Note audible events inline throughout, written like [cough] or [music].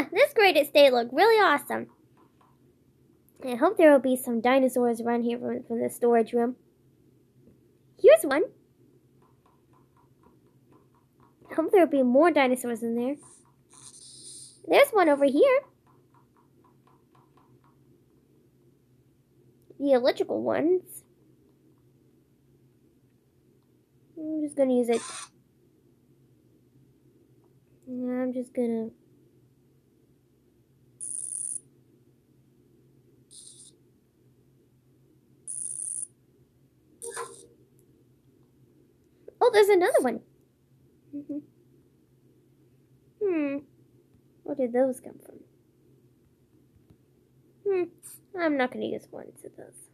Huh, this great estate state looked really awesome. I hope there will be some dinosaurs around here from, from the storage room. Here's one. I hope there will be more dinosaurs in there. There's one over here. The electrical ones. I'm just gonna use it. I'm just gonna Oh, there's another one. Mm -hmm. Hmm. Where did those come from? Hmm. I'm not going to use ones of those.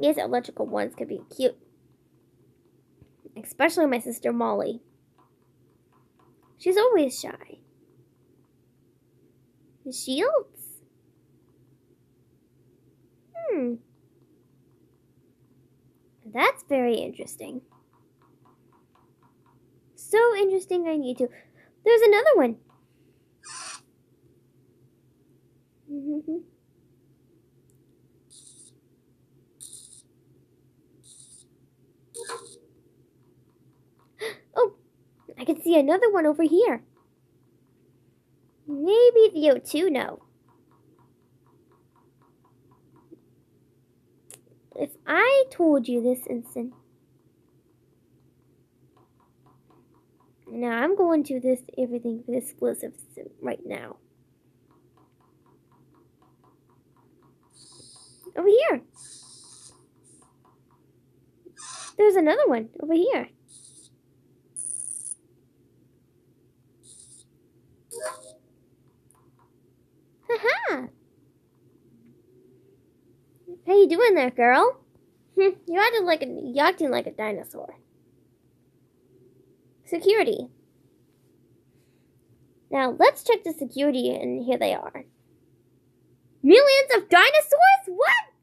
These electrical ones could be cute. Especially my sister Molly. She's always shy. shields? Hmm very interesting. So interesting, I need to. There's another one. [laughs] oh, I can see another one over here. Maybe the O2 no. if I told you this instant. Now I'm going to this everything for this exclusive right now. Over here. There's another one over here. How you doing there, girl? [laughs] you acting like a, you acting like a dinosaur. Security. Now let's check the security, and here they are. Millions of dinosaurs? What?